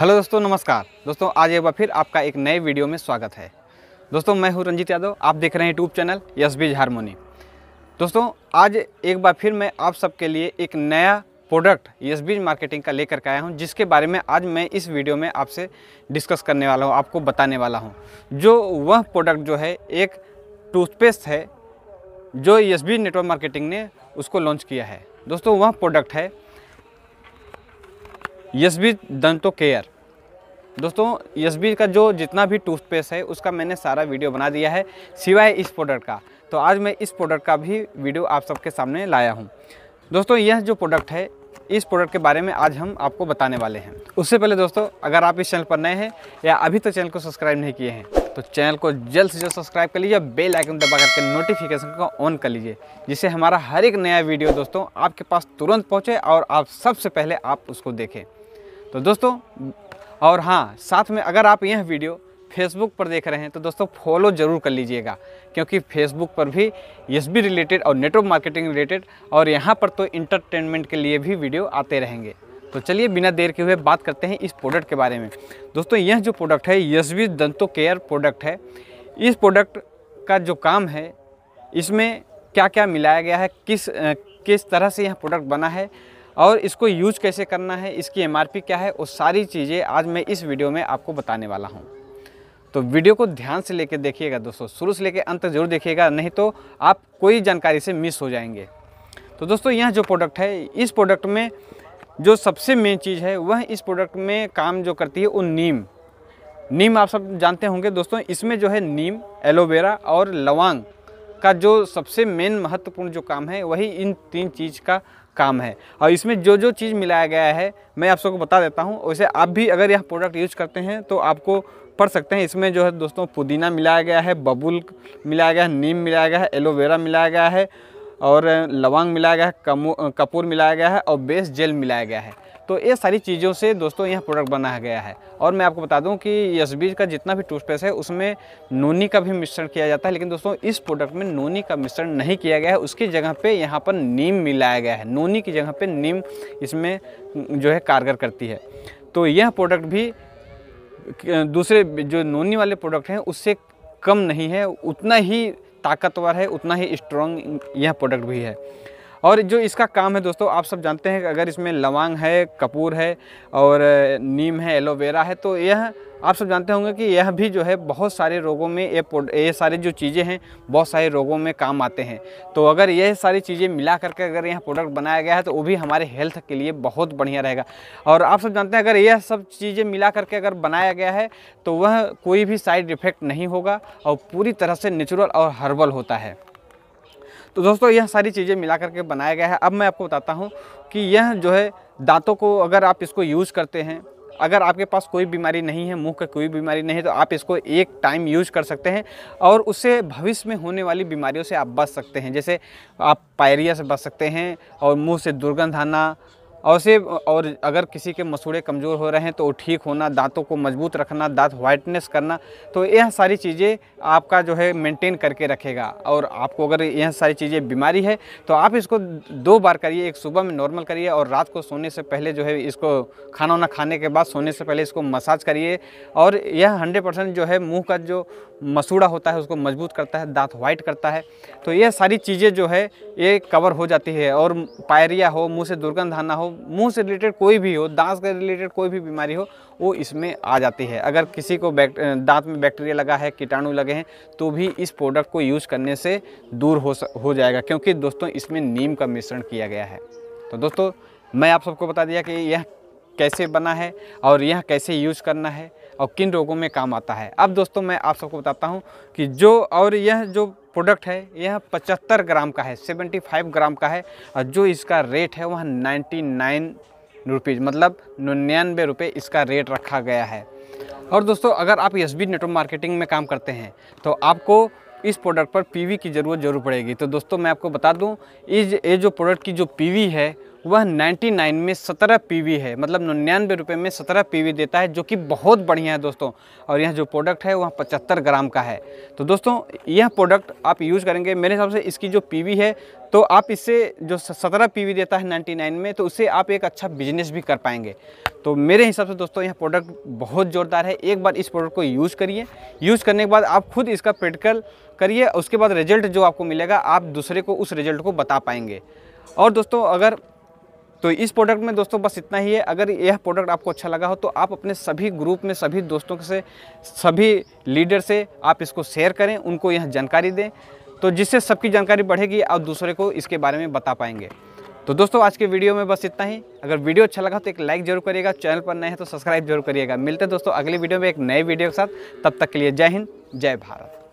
hello दोस्तों नमस्कार दोस्तों आज एक बार फिर आपका एक नए वीडियो में स्वागत है दोस्तों मैं हूं रंजीत यादव आप देख रहे हैं YouTube channel S B's harmony दोस्तों आज एक बार फिर मैं आप सबके लिए एक नया प्रोडक्ट यस बीज मार्केटिंग का लेकर के आया हूं जिसके बारे में आज मैं इस वीडियो में आपसे डिस्कस करने वाला हूँ आपको बताने वाला हूँ जो वह प्रोडक्ट जो है एक टूथपेस्ट है जो यस बीज नेटवर्क मार्केटिंग ने उसको लॉन्च किया है दोस्तों वह प्रोडक्ट है यशबी दंतो केयर दोस्तों यशबी का जो जितना भी टूथपेस्ट है उसका मैंने सारा वीडियो बना दिया है सिवाय इस प्रोडक्ट का तो आज मैं इस प्रोडक्ट का भी वीडियो आप सबके सामने लाया हूँ दोस्तों यह जो प्रोडक्ट है इस प्रोडक्ट के बारे में आज हम आपको बताने वाले हैं उससे पहले दोस्तों अगर आप इस चैनल पर नए हैं या अभी तक तो चैनल को सब्सक्राइब नहीं किए हैं तो चैनल को जल्द से जल्द सब्सक्राइब कर लीजिए बेल आइकन दबा करके नोटिफिकेशन को ऑन कर लीजिए जिससे हमारा हर एक नया वीडियो दोस्तों आपके पास तुरंत पहुँचे और आप सबसे पहले आप उसको देखें तो दोस्तों और हाँ साथ में अगर आप यह वीडियो फेसबुक पर देख रहे हैं तो दोस्तों फॉलो ज़रूर कर लीजिएगा क्योंकि फेसबुक पर भी एस बी रिलेटेड और नेटवर्क मार्केटिंग रिलेटेड और यहाँ पर तो इंटरटेनमेंट के लिए भी वीडियो आते रहेंगे तो चलिए बिना देर के हुए बात करते हैं इस प्रोडक्ट के बारे में दोस्तों यह जो प्रोडक्ट है यस बी दंतो केयर प्रोडक्ट है इस प्रोडक्ट का जो काम है इसमें क्या क्या मिलाया गया है किस किस तरह से यह प्रोडक्ट बना है और इसको यूज कैसे करना है इसकी एम क्या है वो सारी चीज़ें आज मैं इस वीडियो में आपको बताने वाला हूँ तो वीडियो को ध्यान से लेकर देखिएगा दोस्तों शुरू से लेकर अंत जरूर देखिएगा नहीं तो आप कोई जानकारी से मिस हो जाएंगे तो दोस्तों यह जो प्रोडक्ट है इस प्रोडक्ट में जो सबसे मेन चीज़ है वह इस प्रोडक्ट में काम जो करती है वो नीम नीम आप सब जानते होंगे दोस्तों इसमें जो है नीम एलोवेरा और लवांग का जो सबसे मेन महत्वपूर्ण जो काम है वही इन तीन चीज़ का काम है और इसमें जो जो चीज़ मिलाया गया है मैं आप सबको बता देता हूँ वैसे आप भी अगर यह प्रोडक्ट यूज करते हैं तो आपको पढ़ सकते हैं इसमें जो है दोस्तों पुदीना मिलाया गया है बबुल मिलाया गया है नीम मिलाया गया है एलोवेरा मिलाया गया है और लवंग मिलाया गया है कपूर मिलाया गया है और बेस जेल मिलाया गया है तो ये सारी चीज़ों से दोस्तों यह प्रोडक्ट बनाया गया है और मैं आपको बता दूं कि बीज का जितना भी टूथपेस्ट है उसमें नोनी का भी मिश्रण किया जाता है लेकिन दोस्तों इस प्रोडक्ट में नोनी का मिश्रण नहीं किया गया है उसकी जगह पे यहाँ पर नीम मिलाया गया है नोनी की जगह पे नीम इसमें जो है कारगर करती है तो यह प्रोडक्ट भी दूसरे जो नोनी वाले प्रोडक्ट हैं उससे कम नहीं है उतना ही ताकतवर है उतना ही स्ट्रॉन्ग यह प्रोडक्ट भी है और जो इसका काम है दोस्तों आप सब जानते हैं कि अगर इसमें लवांग है कपूर है और नीम है एलोवेरा है तो यह आप सब जानते होंगे कि यह भी जो है बहुत सारे रोगों में ये ये सारे जो चीज़ें हैं बहुत सारे रोगों में काम आते हैं तो अगर यह सारी चीज़ें मिला करके अगर यह प्रोडक्ट बनाया गया है तो वो भी हमारे हेल्थ के लिए बहुत बढ़िया रहेगा और आप सब जानते हैं अगर यह सब चीज़ें मिला करके अगर बनाया गया है तो वह कोई भी साइड इफ़ेक्ट नहीं होगा और पूरी तरह से नेचुरल और हर्बल होता है तो दोस्तों यह सारी चीज़ें मिला करके बनाया गया है अब मैं आपको बताता हूँ कि यह जो है दांतों को अगर आप इसको यूज़ करते हैं अगर आपके पास कोई बीमारी नहीं है मुंह का कोई बीमारी नहीं है तो आप इसको एक टाइम यूज कर सकते हैं और उससे भविष्य में होने वाली बीमारियों से आप बच सकते हैं जैसे आप पायरिया से बच सकते हैं और मुँह से दुर्गंध आना और से और अगर किसी के मसूड़े कमज़ोर हो रहे हैं तो ठीक होना दांतों को मजबूत रखना दांत वाइटनेस करना तो यह सारी चीज़ें आपका जो है मेंटेन करके रखेगा और आपको अगर यह सारी चीज़ें बीमारी है तो आप इसको दो बार करिए एक सुबह में नॉर्मल करिए और रात को सोने से पहले जो है इसको खाना वाना खाने के बाद सोने से पहले इसको मसाज करिए और यह हंड्रेड जो है मुँह का जो मसूड़ा होता है उसको मजबूत करता है दांत वाइट करता है तो यह सारी चीज़ें जो है ये कवर हो जाती है और पायरिया हो मुँह से दुर्गंध आना हो मुंह से रिलेटेड कोई भी हो दांत से रिलेटेड कोई भी बीमारी हो वो इसमें आ जाती है अगर किसी को दांत में बैक्टीरिया लगा है कीटाणु लगे हैं तो भी इस प्रोडक्ट को यूज़ करने से दूर हो हो जाएगा क्योंकि दोस्तों इसमें नीम का मिश्रण किया गया है तो दोस्तों मैं आप सबको बता दिया कि यह कैसे बना है और यह कैसे यूज़ करना है और किन रोगों में काम आता है अब दोस्तों मैं आप सबको बताता हूँ कि जो और यह जो प्रोडक्ट है यह 75 ग्राम का है 75 ग्राम का है और जो इसका रेट है वह 99 रुपीज़ मतलब निन्यानवे रुपये इसका रेट रखा गया है और दोस्तों अगर आप एस बी नेटवर्क मार्केटिंग में काम करते हैं तो आपको इस प्रोडक्ट पर पीवी की ज़रूरत ज़रूर पड़ेगी तो दोस्तों मैं आपको बता दूं इस ये जो प्रोडक्ट की जो पीवी है वह 99 में 17 पीवी है मतलब निन्यानवे रुपये में 17 पीवी देता है जो कि बहुत बढ़िया है दोस्तों और यह जो प्रोडक्ट है वह 75 ग्राम का है तो दोस्तों यह प्रोडक्ट आप यूज़ करेंगे मेरे हिसाब से इसकी जो पीवी है तो आप इससे जो 17 पीवी देता है 99 में तो उससे आप एक अच्छा बिजनेस भी कर पाएंगे तो मेरे हिसाब से दोस्तों यह प्रोडक्ट बहुत ज़ोरदार है एक बार इस प्रोडक्ट को यूज़ करिए यूज़ करने के बाद आप खुद इसका प्रेक्टिकल करिए उसके बाद रिजल्ट जो आपको मिलेगा आप दूसरे को उस रिजल्ट को बता पाएंगे और दोस्तों अगर तो इस प्रोडक्ट में दोस्तों बस इतना ही है अगर यह प्रोडक्ट आपको अच्छा लगा हो तो आप अपने सभी ग्रुप में सभी दोस्तों से सभी लीडर से आप इसको शेयर करें उनको यह जानकारी दें तो जिससे सबकी जानकारी बढ़ेगी और दूसरे को इसके बारे में बता पाएंगे तो दोस्तों आज के वीडियो में बस इतना ही अगर वीडियो अच्छा लगा तो एक लाइक जरूर करिएगा चैनल पर नए हैं तो सब्सक्राइब जरूर करिएगा मिलते हैं दोस्तों अगले वीडियो में एक नए वीडियो के साथ तब तक के लिए जय हिंद जय भारत